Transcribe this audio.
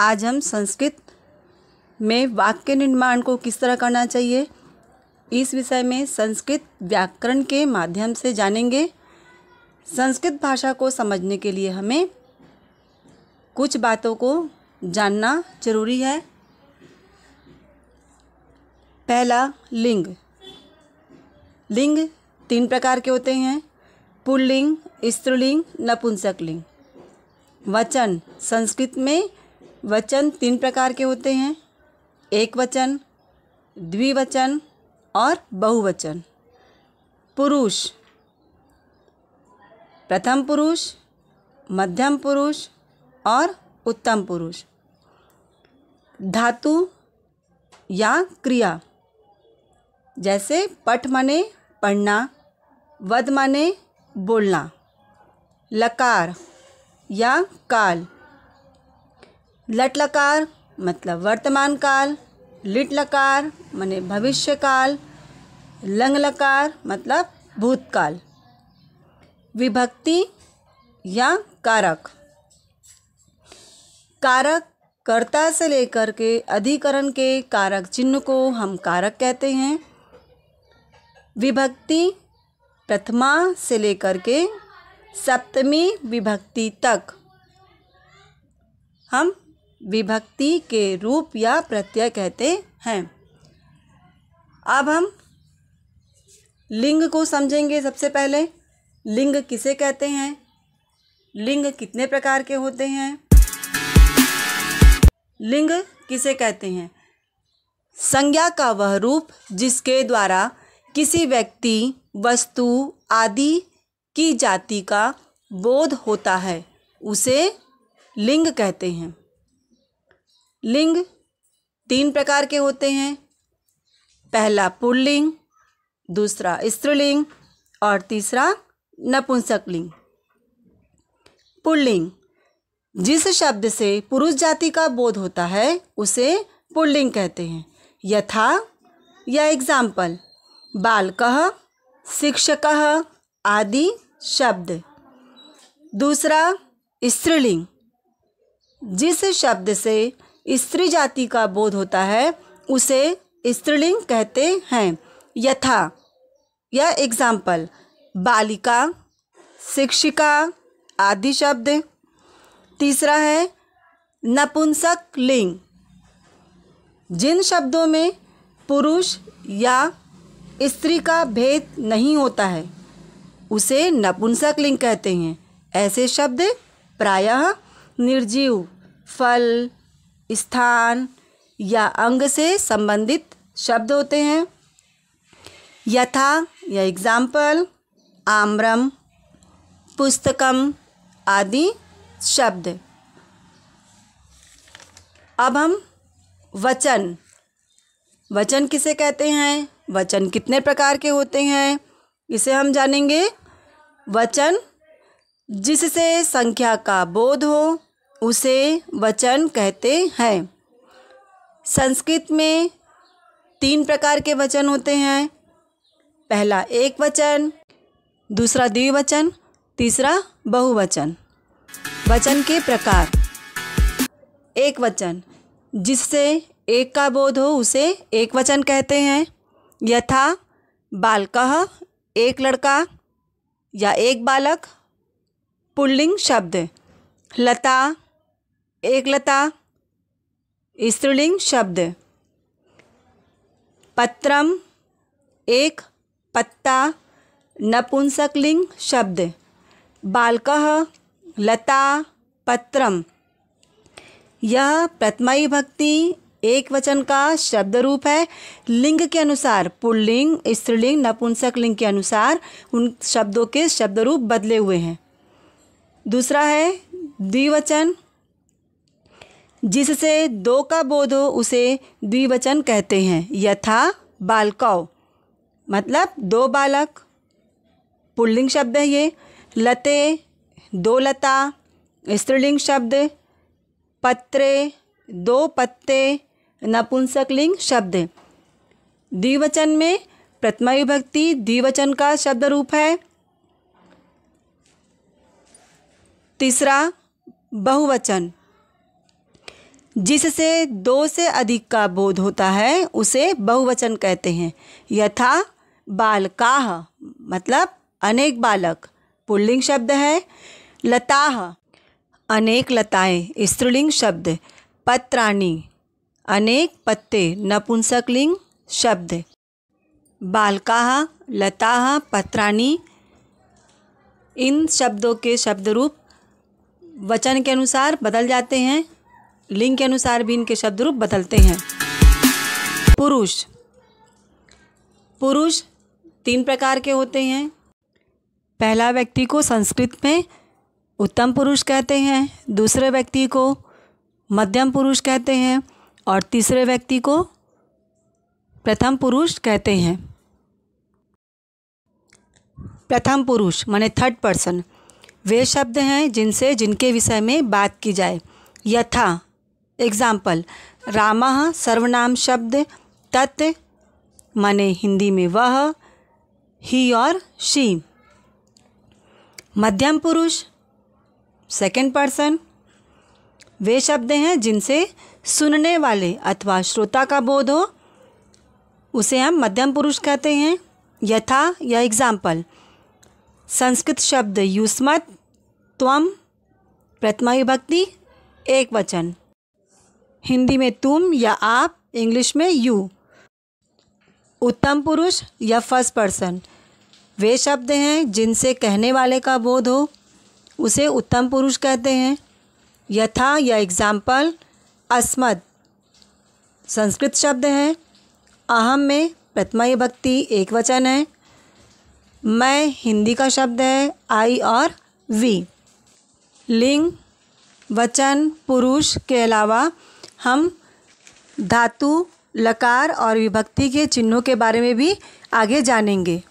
आज हम संस्कृत में वाक्य निर्माण को किस तरह करना चाहिए इस विषय में संस्कृत व्याकरण के माध्यम से जानेंगे संस्कृत भाषा को समझने के लिए हमें कुछ बातों को जानना जरूरी है पहला लिंग लिंग तीन प्रकार के होते हैं पुल्लिंग स्त्रीलिंग नपुंसक लिंग वचन संस्कृत में वचन तीन प्रकार के होते हैं एक वचन द्विवचन और बहुवचन पुरुष प्रथम पुरुष मध्यम पुरुष और उत्तम पुरुष धातु या क्रिया जैसे पठ माने पढ़ना वद माने बोलना लकार या काल लट लकार मतलब वर्तमान काल लिट लकार माने भविष्य काल लंग लकार मतलब भूतकाल विभक्ति या कारक कारक कर्ता से लेकर के अधिकरण के कारक चिन्ह को हम कारक कहते हैं विभक्ति प्रथमा से लेकर के सप्तमी विभक्ति तक हम विभक्ति के रूप या प्रत्यय कहते हैं अब हम लिंग को समझेंगे सबसे पहले लिंग किसे कहते हैं लिंग कितने प्रकार के होते हैं लिंग किसे कहते हैं संज्ञा का वह रूप जिसके द्वारा किसी व्यक्ति वस्तु आदि की जाति का बोध होता है उसे लिंग कहते हैं लिंग तीन प्रकार के होते हैं पहला पुल्लिंग दूसरा स्त्रीलिंग और तीसरा नपुंसक लिंग पुल्लिंग जिस शब्द से पुरुष जाति का बोध होता है उसे पुल्लिंग कहते हैं यथा या एग्जाम्पल बालक शिक्षक आदि शब्द दूसरा स्त्रीलिंग जिस शब्द से स्त्री जाति का बोध होता है उसे स्त्रीलिंग कहते हैं यथा या एग्जाम्पल बालिका शिक्षिका आदि शब्द तीसरा है नपुंसक लिंग जिन शब्दों में पुरुष या स्त्री का भेद नहीं होता है उसे नपुंसक लिंग कहते हैं ऐसे शब्द प्रायः निर्जीव फल स्थान या अंग से संबंधित शब्द होते हैं यथा या एग्जाम्पल आम्रम पुस्तकम आदि शब्द अब हम वचन वचन किसे कहते हैं वचन कितने प्रकार के होते हैं इसे हम जानेंगे वचन जिससे संख्या का बोध हो उसे वचन कहते हैं संस्कृत में तीन प्रकार के वचन होते हैं पहला एक वचन दूसरा द्विवचन तीसरा बहुवचन वचन के प्रकार एक वचन जिससे एक का बोध हो उसे एक वचन कहते हैं यथा बालकह एक लड़का या एक बालक पुल्लिंग शब्द लता एकलता स्त्रीलिंग शब्द पत्रम एक पत्ता नपुंसकलिंग शब्द बालक लता पत्रम यह प्रथमाई भक्ति एक वचन का शब्द रूप है लिंग के अनुसार पुल्लिंग स्त्रीलिंग नपुंसक लिंग के अनुसार उन शब्दों के शब्द रूप बदले हुए हैं दूसरा है द्विवचन जिससे दो का बोध हो उसे द्विवचन कहते हैं यथा बालकौ मतलब दो बालक पुल्लिंग शब्द है ये लते दो लता स्त्रीलिंग शब्द पत्रे दो पत्ते नपुंसकलिंग शब्द द्विवचन में प्रथमा विभक्ति द्विवचन का शब्द रूप है तीसरा बहुवचन जिससे दो से अधिक का बोध होता है उसे बहुवचन कहते हैं यथा बालकाह मतलब अनेक बालक पुल्लिंग शब्द है लताह अनेक लताएं स्त्रीलिंग शब्द पत्राणी अनेक पत्ते नपुंसकलिंग शब्द बालकाह लताह पत्राणी इन शब्दों के शब्द रूप वचन के अनुसार बदल जाते हैं लिंग के अनुसार भी इनके शब्द रूप बदलते हैं पुरुष पुरुष तीन प्रकार के होते हैं पहला व्यक्ति को संस्कृत में उत्तम पुरुष कहते हैं दूसरे व्यक्ति को मध्यम पुरुष कहते हैं और तीसरे व्यक्ति को प्रथम पुरुष कहते हैं प्रथम पुरुष माने थर्ड पर्सन वे शब्द हैं जिनसे जिनके विषय में बात की जाए यथा एग्जाम्पल रामा सर्वनाम शब्द तत् माने हिंदी में वह ही और शी मध्यम पुरुष सेकेंड पर्सन वे शब्द हैं जिनसे सुनने वाले अथवा श्रोता का बोध हो उसे हम मध्यम पुरुष कहते हैं यथा या एग्जाम्पल संस्कृत शब्द युष्मत त्वम प्रथमा विभक्ति एक वचन हिंदी में तुम या आप इंग्लिश में यू उत्तम पुरुष या फर्स्ट पर्सन वे शब्द हैं जिनसे कहने वाले का बोध हो उसे उत्तम पुरुष कहते हैं यथा या एग्ज़ाम्पल अस्मद संस्कृत शब्द है अहम में प्रथमा भक्ति एक वचन है मैं हिंदी का शब्द है आई और वी लिंग वचन पुरुष के अलावा हम धातु लकार और विभक्ति के चिन्हों के बारे में भी आगे जानेंगे